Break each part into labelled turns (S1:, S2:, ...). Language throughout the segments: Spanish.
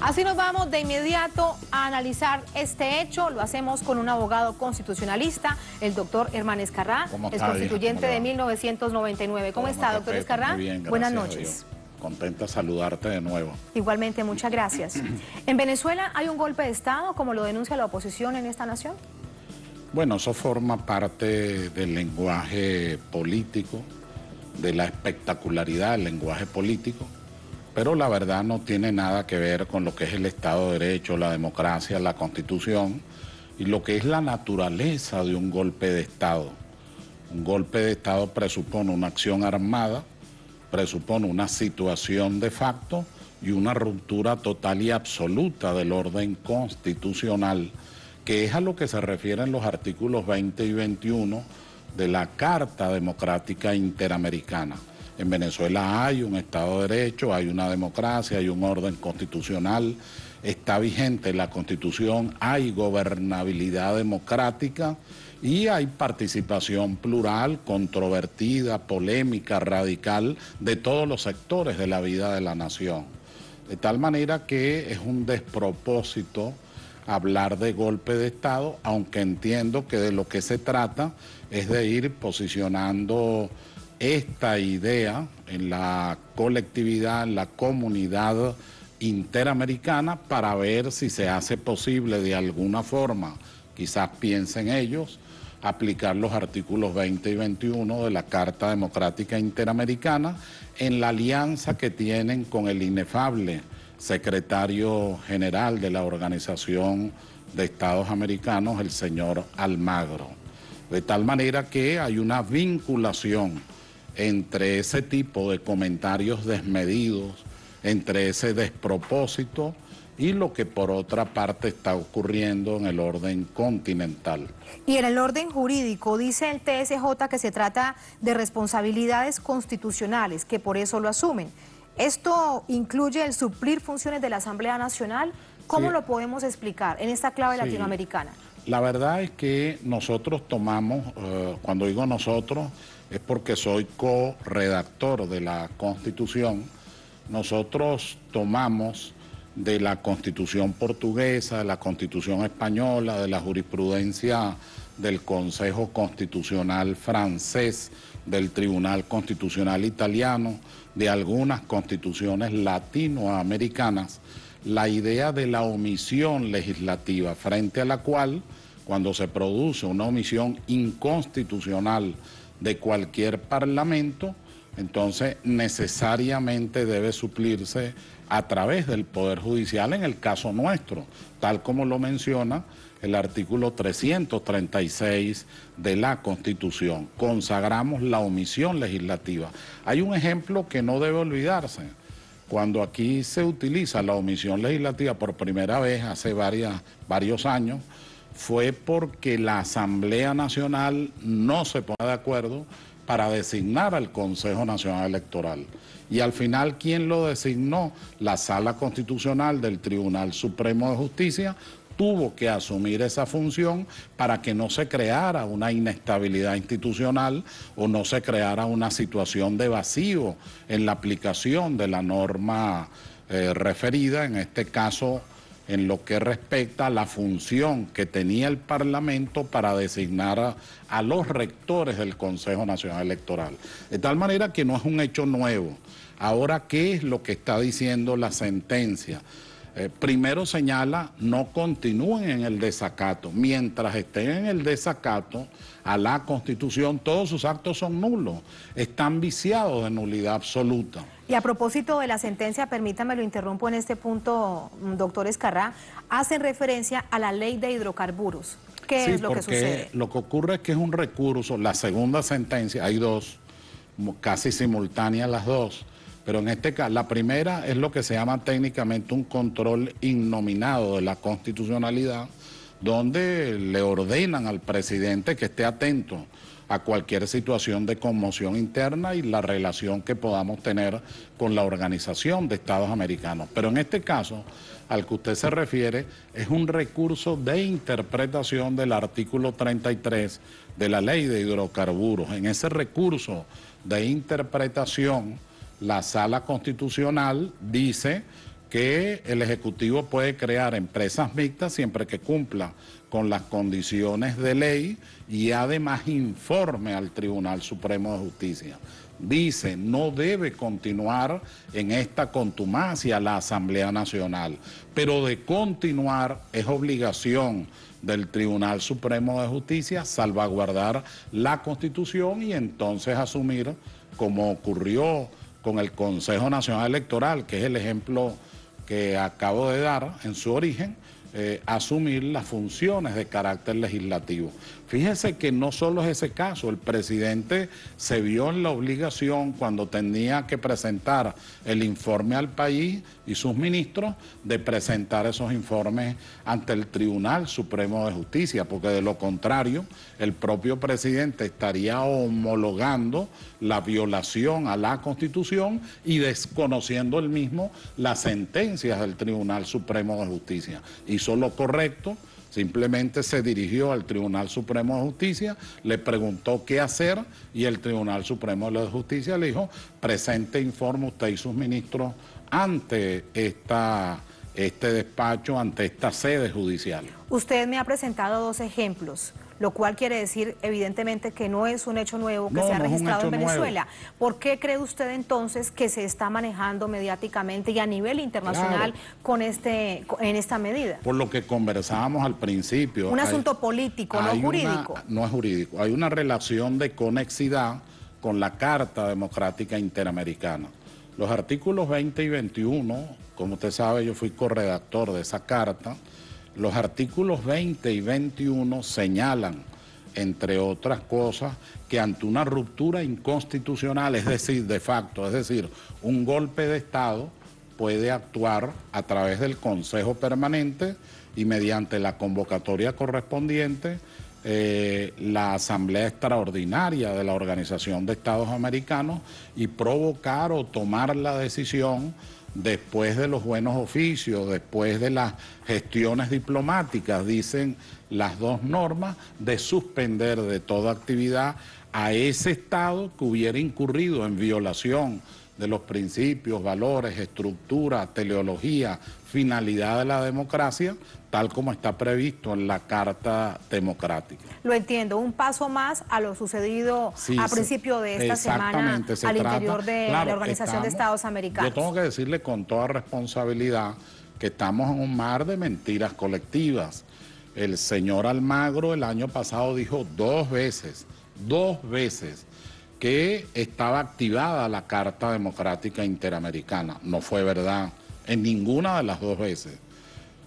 S1: Así nos vamos de inmediato a analizar este hecho. Lo hacemos con un abogado constitucionalista, el doctor Hermán Escarrá, Es constituyente de 1999. ¿Cómo, está, doctor Escarrá? Buenas noches.
S2: Contenta saludarte de nuevo.
S1: Igualmente, muchas gracias. ¿En Venezuela hay un golpe de Estado, como lo denuncia la oposición en esta nación?
S2: Bueno, eso forma parte del lenguaje político, de la espectacularidad del lenguaje político pero la verdad no tiene nada que ver con lo que es el Estado de Derecho, la democracia, la Constitución y lo que es la naturaleza de un golpe de Estado. Un golpe de Estado presupone una acción armada, presupone una situación de facto y una ruptura total y absoluta del orden constitucional, que es a lo que se refieren los artículos 20 y 21 de la Carta Democrática Interamericana. En Venezuela hay un Estado de Derecho, hay una democracia, hay un orden constitucional, está vigente la Constitución, hay gobernabilidad democrática y hay participación plural, controvertida, polémica, radical de todos los sectores de la vida de la nación. De tal manera que es un despropósito hablar de golpe de Estado, aunque entiendo que de lo que se trata es de ir posicionando esta idea en la colectividad, en la comunidad interamericana para ver si se hace posible de alguna forma, quizás piensen ellos, aplicar los artículos 20 y 21 de la Carta Democrática Interamericana en la alianza que tienen con el inefable secretario general de la Organización de Estados Americanos, el señor Almagro. De tal manera que hay una vinculación entre ese tipo de comentarios desmedidos, entre ese despropósito y lo que por otra parte está ocurriendo en el orden continental.
S1: Y en el orden jurídico, dice el TSJ que se trata de responsabilidades constitucionales, que por eso lo asumen. ¿Esto incluye el suplir funciones de la Asamblea Nacional? ¿Cómo lo podemos explicar en esta clave latinoamericana?
S2: La verdad es que nosotros tomamos, eh, cuando digo nosotros, es porque soy co-redactor de la Constitución. Nosotros tomamos de la Constitución portuguesa, de la Constitución española, de la jurisprudencia del Consejo Constitucional francés, del Tribunal Constitucional italiano, de algunas constituciones latinoamericanas, la idea de la omisión legislativa, frente a la cual, cuando se produce una omisión inconstitucional, de cualquier parlamento, entonces necesariamente debe suplirse a través del Poder Judicial en el caso nuestro, tal como lo menciona el artículo 336 de la Constitución. Consagramos la omisión legislativa. Hay un ejemplo que no debe olvidarse. Cuando aquí se utiliza la omisión legislativa por primera vez hace varias, varios años, fue porque la Asamblea Nacional no se pone de acuerdo para designar al Consejo Nacional Electoral. Y al final, ¿quién lo designó? La Sala Constitucional del Tribunal Supremo de Justicia tuvo que asumir esa función para que no se creara una inestabilidad institucional o no se creara una situación de vacío en la aplicación de la norma eh, referida, en este caso en lo que respecta a la función que tenía el Parlamento para designar a, los rectores del Consejo Nacional Electoral. De tal manera que no es un hecho nuevo. Ahora, ¿qué es lo que está diciendo la sentencia? Eh, primero señala, no continúen en el desacato. Mientras estén en el desacato a la Constitución, todos sus actos son nulos, están viciados de nulidad absoluta.
S1: Y a propósito de la sentencia, permítame lo interrumpo en este punto, mm, doctor Escarrá, hacen referencia a la ley de hidrocarburos. ¿Qué es lo que sucede?
S2: Lo que ocurre es que es un recurso, la segunda sentencia, hay dos, casi simultáneas las dos, pero en este caso, la primera es lo que se llama técnicamente un control innominado de la constitucionalidad, donde le ordenan al presidente que esté atento a cualquier situación de conmoción interna y la relación que podamos tener con la Organización de Estados Americanos. Pero en este caso, al que usted se refiere, es un recurso de interpretación del artículo 33 de la ley de hidrocarburos. En ese recurso de interpretación, la sala constitucional dice que el Ejecutivo puede crear empresas mixtas siempre que cumpla con las condiciones de ley y además informe al Tribunal Supremo de Justicia. Dice, no debe continuar en esta contumacia la Asamblea Nacional, pero de continuar es obligación del Tribunal Supremo de Justicia salvaguardar la Constitución y entonces asumir, como ocurrió con el Consejo Nacional Electoral, que es el ejemplo que acabo de dar en su origen, eh, asumir las funciones de carácter legislativo. Fíjese que no solo es ese caso, el presidente se vio en la obligación cuando tenía que presentar el informe al país y sus ministros de presentar esos informes ante el Tribunal Supremo de Justicia, porque de lo contrario el propio presidente estaría homologando la violación a la Constitución y desconociendo él mismo las sentencias del Tribunal Supremo de Justicia. Hizo lo correcto Simplemente se dirigió al Tribunal Supremo de Justicia, le preguntó qué hacer y el Tribunal Supremo de Justicia le dijo, presente informe usted y sus ministros ante esta, este despacho, ante esta sede judicial.
S1: Usted me ha presentado dos ejemplos lo cual quiere decir evidentemente que no es un hecho nuevo que se ha registrado en Venezuela. ¿Por qué cree usted entonces que se está manejando mediáticamente y a nivel internacional con este, en esta medida?
S2: Por lo que conversábamos al principio. Un asunto
S1: político, no jurídico.
S2: no es jurídico, hay una relación de conexidad con la Carta Democrática Interamericana. Los artículos 20 y 21, como usted sabe, yo fui corredactor de esa carta, los artículos 20 y 21 señalan, entre otras cosas, que ante una ruptura inconstitucional, es decir, de facto, es decir, un golpe de Estado, puede actuar a través del Consejo Permanente y mediante la convocatoria correspondiente eh, la Asamblea Extraordinaria de la Organización de Estados Americanos y provocar o tomar la decisión después de los buenos oficios, después de las gestiones diplomáticas, dicen las dos normas, de suspender de toda actividad a ese Estado que hubiera incurrido en violación de los principios, valores, estructura, teleología, finalidad de la democracia, tal como está previsto en la Carta Democrática.
S1: Lo entiendo, un paso más a lo sucedido a principio de esta semana al interior de la Organización de Estados Americanos. Yo tengo
S2: que decirle con toda responsabilidad que estamos en un mar de mentiras colectivas. El señor Almagro el año pasado dijo dos veces, dos veces, que estaba activada la Carta Democrática Interamericana. No fue verdad en ninguna de las dos veces.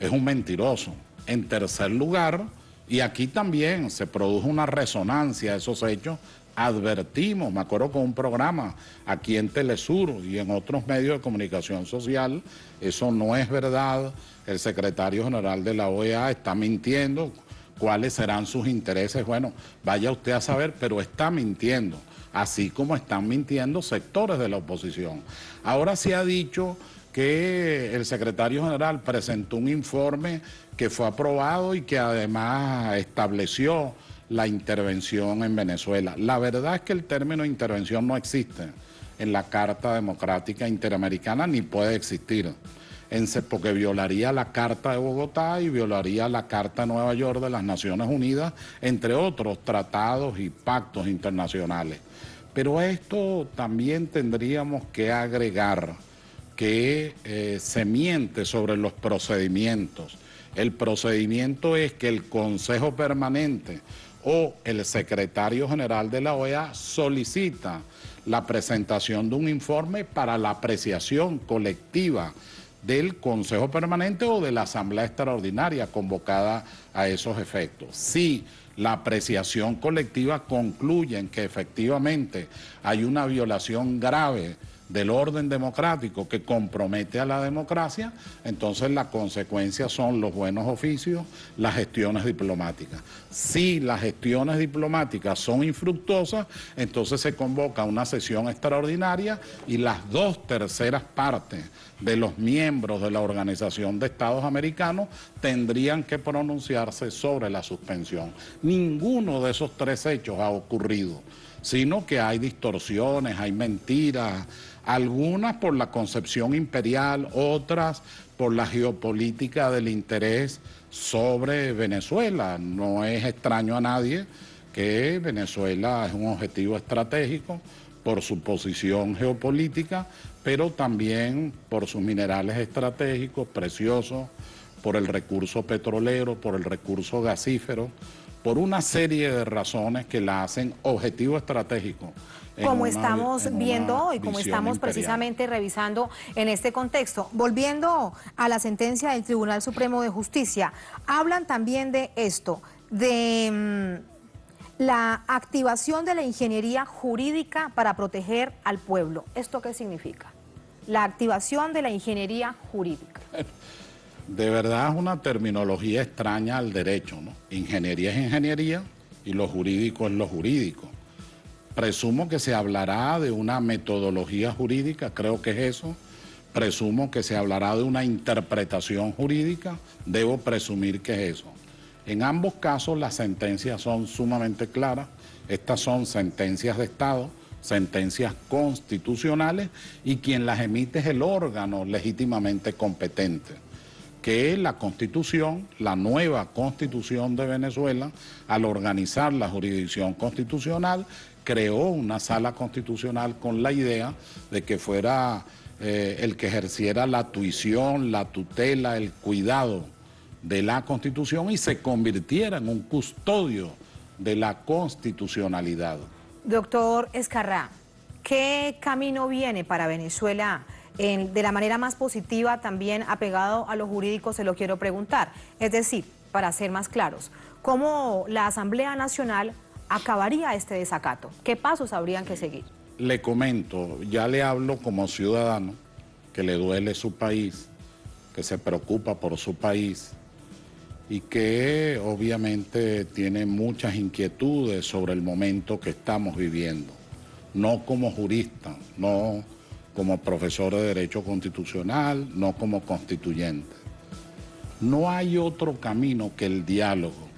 S2: Es un mentiroso. En tercer lugar, y aquí también se produjo una resonancia de esos hechos, advertimos, me acuerdo con un programa aquí en Telesur y en otros medios de comunicación social, eso no es verdad, el secretario general de la OEA está mintiendo, cuáles serán sus intereses, bueno, vaya usted a saber, pero está mintiendo, así como están mintiendo sectores de la oposición. Ahora se ha dicho que el secretario general presentó un informe que fue aprobado y que además estableció la intervención en Venezuela. La verdad es que el término intervención no existe en la Carta Democrática Interamericana ni puede existir, porque violaría la Carta de Bogotá y violaría la Carta de Nueva York de las Naciones Unidas, entre otros tratados y pactos internacionales. Pero esto también tendríamos que agregar que eh, se miente sobre los procedimientos. El procedimiento es que el Consejo Permanente o el secretario general de la OEA solicita la presentación de un informe para la apreciación colectiva del Consejo Permanente o de la Asamblea Extraordinaria convocada a esos efectos. Si la apreciación colectiva concluye en que efectivamente hay una violación grave del orden democrático que compromete a la democracia, entonces las consecuencias son los buenos oficios, las gestiones diplomáticas. Si las gestiones diplomáticas son infructuosas, entonces se convoca una sesión extraordinaria y las dos terceras partes de los miembros de la Organización de Estados Americanos tendrían que pronunciarse sobre la suspensión. Ninguno de esos tres hechos ha ocurrido, sino que hay distorsiones, hay mentiras algunas por la concepción imperial, otras por la geopolítica del interés sobre Venezuela. No es extraño a nadie que Venezuela es un objetivo estratégico por su posición geopolítica, pero también por sus minerales estratégicos preciosos, por el recurso petrolero, por el recurso gasífero por una serie de razones que la hacen objetivo estratégico. Como estamos viendo hoy, como estamos precisamente
S1: revisando en este contexto. Volviendo a la sentencia del Tribunal Supremo de Justicia, hablan también de esto, de mm, la activación de la ingeniería jurídica para proteger al pueblo. ¿Esto qué significa? La activación de la ingeniería jurídica.
S2: de verdad es una terminología extraña al derecho, ¿no? Ingeniería es ingeniería y lo jurídico es lo jurídico. Presumo que se hablará de una metodología jurídica, creo que es eso. Presumo que se hablará de una interpretación jurídica, debo presumir que es eso. En ambos casos las sentencias son sumamente claras. Estas son sentencias de Estado, sentencias constitucionales y quien las emite es el órgano legítimamente competente que la constitución, la nueva constitución de Venezuela, al organizar la jurisdicción constitucional, creó una sala constitucional con la idea de que fuera eh, el que ejerciera la tuición, la tutela, el cuidado de la constitución y se convirtiera en un custodio de la constitucionalidad.
S1: Doctor Escarra, ¿qué camino viene para Venezuela de la manera más positiva, también apegado a lo jurídico, se lo quiero preguntar. Es decir, para ser más claros, ¿cómo la Asamblea Nacional acabaría este desacato? ¿Qué pasos habrían que seguir?
S2: Le comento, ya le hablo como ciudadano que le duele su país, que se preocupa por su país y que obviamente tiene muchas inquietudes sobre el momento que estamos viviendo. No como jurista, no como profesor de Derecho Constitucional, no como constituyente. No hay otro camino que el diálogo.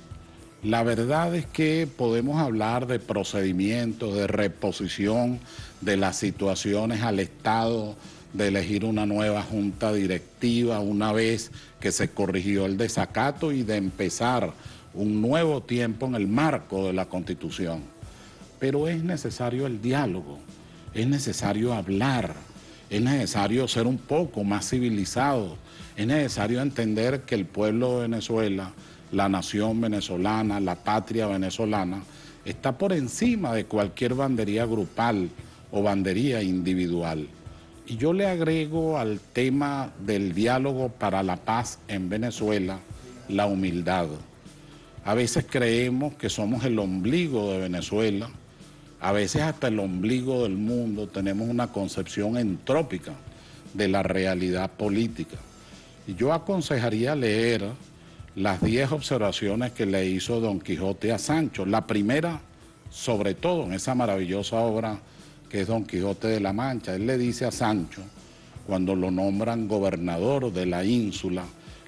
S2: La verdad es que podemos hablar de procedimientos, de reposición de las situaciones al Estado, de elegir una nueva junta directiva una vez que se corrigió el desacato y de empezar un nuevo tiempo en el marco de la Constitución. Pero es necesario el diálogo es necesario hablar, es necesario ser un poco más civilizado, es necesario entender que el pueblo de Venezuela, la nación venezolana, la patria venezolana, está por encima de cualquier bandería grupal o bandería individual. Y yo le agrego al tema del diálogo para la paz en Venezuela la humildad. A veces creemos que somos el ombligo de Venezuela, a veces hasta el ombligo del mundo tenemos una concepción entrópica de la realidad política. Y yo aconsejaría leer las diez observaciones que le hizo Don Quijote a Sancho. La primera, sobre todo, en esa maravillosa obra que es Don Quijote de la Mancha. Él le dice a Sancho, cuando lo nombran gobernador de la ínsula,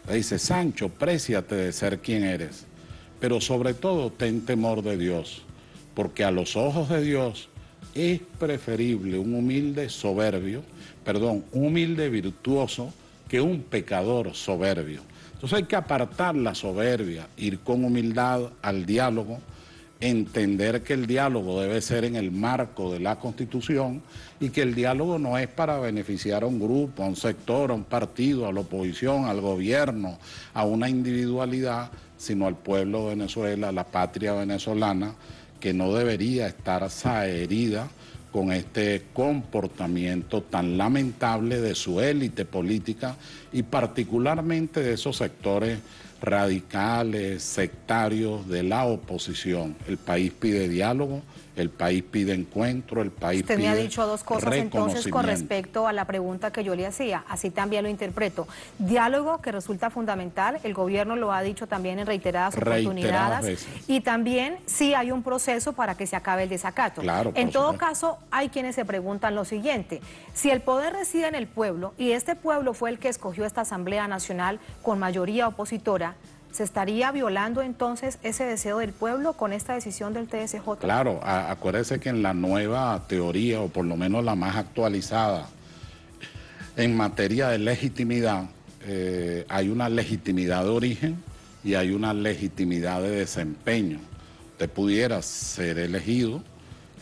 S2: le dice, Sancho, préciate de ser quien eres, pero sobre todo ten temor de Dios porque a los ojos de Dios es preferible un humilde soberbio, perdón, un humilde virtuoso que un pecador soberbio. Entonces hay que apartar la soberbia, ir con humildad al diálogo, entender que el diálogo debe ser en el marco de la Constitución y que el diálogo no es para beneficiar a un grupo, a un sector, a un partido, a la oposición, al gobierno, a una individualidad, sino al pueblo de Venezuela, a la patria venezolana que no debería estar saherida con este comportamiento tan lamentable de su élite política y particularmente de esos sectores radicales, sectarios de la oposición. El país pide diálogo, el país pide encuentro, el país Usted me ha dicho dos cosas entonces con respecto
S1: a la pregunta que yo le hacía, así también lo interpreto. Diálogo que resulta fundamental, el gobierno lo ha dicho también en reiteradas, oportunidades y también sí hay un proceso para que se acabe el desacato. en todo caso, hay quienes se preguntan lo siguiente, si el poder reside en el pueblo y este pueblo fue el que escogió esta Asamblea Nacional con mayoría opositora, ¿Se estaría violando entonces ese deseo del pueblo con esta decisión del TSJ?
S2: Claro, acuérdese que en la nueva teoría, o por lo menos la más actualizada, en materia de legitimidad, eh, hay una legitimidad de origen y hay una legitimidad de desempeño. Usted pudiera ser elegido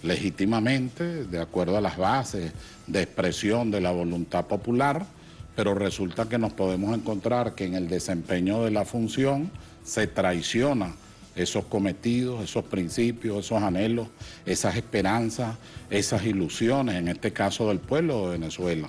S2: legítimamente, de acuerdo a las bases de expresión de la voluntad popular, pero resulta que nos podemos encontrar que en el desempeño de la función se traiciona esos cometidos, esos principios, esos anhelos, esas esperanzas, esas ilusiones, en este caso del pueblo de Venezuela.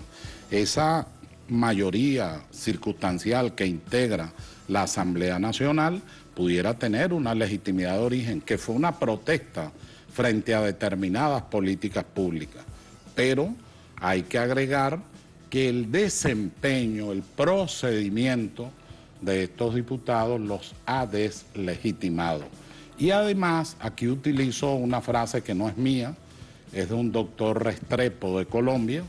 S2: Esa mayoría circunstancial que integra la Asamblea Nacional pudiera tener una legitimidad de origen, que fue una protesta frente a determinadas políticas públicas. Pero hay que agregar que el desempeño, el procedimiento de estos diputados los ha deslegitimado. Y además, aquí utilizo una frase que no es mía, es de un doctor Restrepo de Colombia,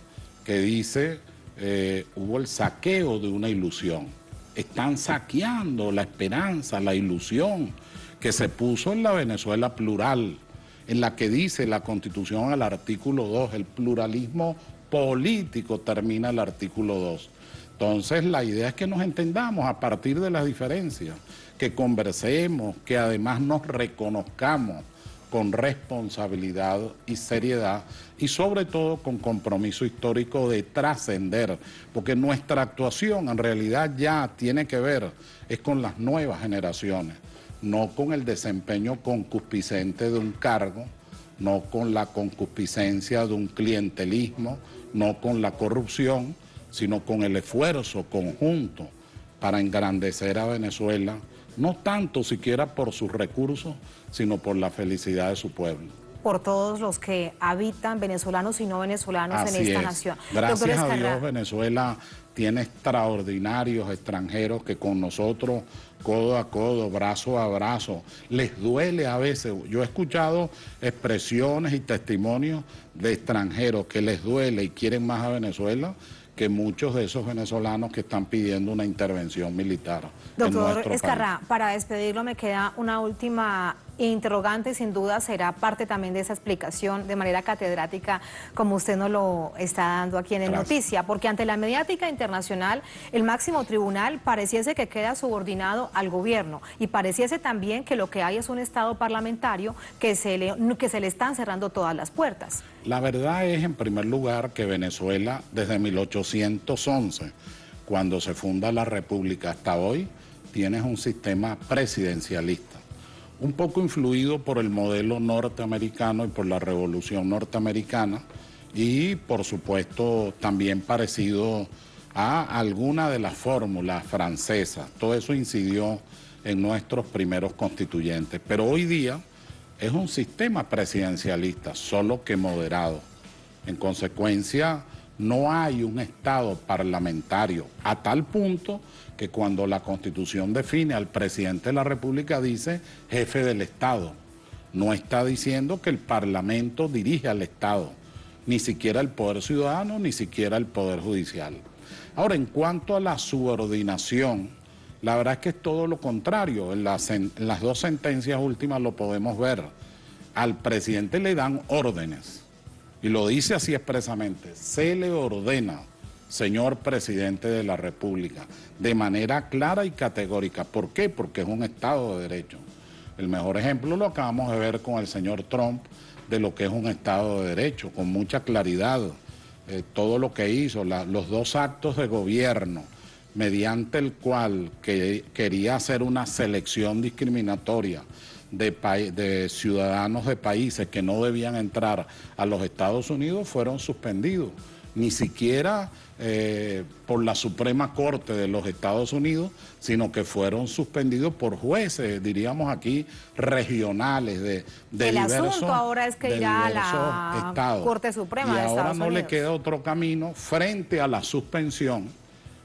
S2: que dice, eh, hubo el saqueo de una ilusión. Están saqueando la esperanza, la ilusión que se puso en la Venezuela plural, en la que dice la Constitución al artículo 2, el pluralismo político, termina el artículo 2. Entonces la idea es que nos entendamos a partir de las diferencias, que conversemos, que además nos reconozcamos con responsabilidad y seriedad y sobre todo con compromiso histórico de trascender, porque nuestra actuación en realidad ya tiene que ver, es con las nuevas generaciones, no con el desempeño concupiscente de un cargo, no con la concupiscencia de un clientelismo no con la corrupción, sino con el esfuerzo conjunto para engrandecer a Venezuela, no tanto siquiera por sus recursos, sino por la felicidad de su pueblo.
S1: Por todos los que habitan venezolanos y no venezolanos en esta nación. Gracias a Dios
S2: Venezuela tiene extraordinarios extranjeros que con nosotros, codo a codo, brazo a brazo, les duele a veces. Yo he escuchado expresiones y testimonios de extranjeros que les duele y quieren más a Venezuela que muchos de esos venezolanos que están pidiendo una intervención militar. Doctor Escarra,
S1: para despedirlo me queda una última interrogante sin duda será parte también de esa explicación de manera catedrática como usted nos lo está dando aquí en el Noticia, porque ante la mediática internacional el máximo tribunal pareciese que queda subordinado al gobierno y pareciese también que lo que hay es un Estado parlamentario que se le, que se le están cerrando todas las puertas.
S2: La verdad es en primer lugar que Venezuela desde 1811, cuando se funda la República hasta hoy, tiene un sistema presidencialista un poco influido por el modelo norteamericano y por la revolución norteamericana y por supuesto también parecido a alguna de las fórmulas francesas. Todo eso incidió en nuestros primeros constituyentes, pero hoy día es un sistema presidencialista, solo que moderado. En consecuencia, no hay un Estado parlamentario, a tal punto que cuando la Constitución define al presidente de la República dice jefe del Estado. No está diciendo que el Parlamento dirige al Estado, ni siquiera el Poder Ciudadano, ni siquiera el Poder Judicial. Ahora, en cuanto a la subordinación, la verdad es que es todo lo contrario. En las, en las dos sentencias últimas lo podemos ver. Al presidente le dan órdenes y lo dice así expresamente, se le ordena, señor presidente de la República, de manera clara y categórica. ¿Por qué? Porque es un Estado de Derecho. El mejor ejemplo lo acabamos de ver con el señor Trump de lo que es un Estado de Derecho, con mucha claridad, eh, todo lo que hizo, los dos actos de gobierno mediante el cual quería hacer una selección discriminatoria de, de, ciudadanos de países que no debían entrar a los Estados Unidos fueron suspendidos, ni siquiera eh, por la Suprema Corte de los Estados Unidos, sino que fueron suspendidos por jueces, diríamos aquí, regionales de, de El asunto ahora
S1: es que ya la Corte Suprema y ahora no le
S2: queda otro camino frente a la suspensión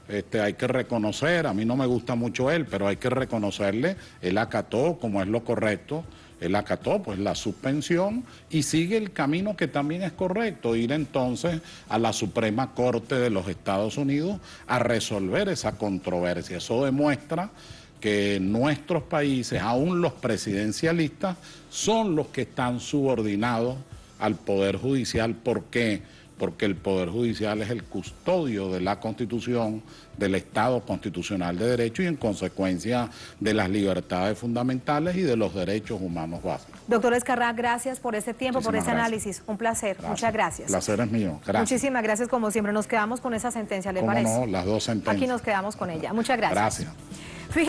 S2: este, hay que reconocer, a mí no me gusta mucho él, pero hay que reconocerle, él acató como es lo correcto, él acató pues la suspensión y sigue el camino que también es correcto, ir entonces a la Suprema Corte de los Estados Unidos a resolver esa controversia. Eso demuestra que nuestros países, aún los presidencialistas, son los que están subordinados al Poder Judicial porque porque el Poder Judicial es el custodio de la Constitución, del Estado constitucional de derecho y en consecuencia de las libertades fundamentales y de los derechos humanos básicos.
S1: Doctor Escarra, gracias por este tiempo, por este análisis. Un placer, muchas gracias.
S2: placer es mío, gracias.
S1: Muchísimas gracias, como siempre. Nos quedamos con esa sentencia, ¿le parece? no,
S2: las dos sentencias. Aquí nos
S1: quedamos con ella. Muchas gracias.
S2: Gracias.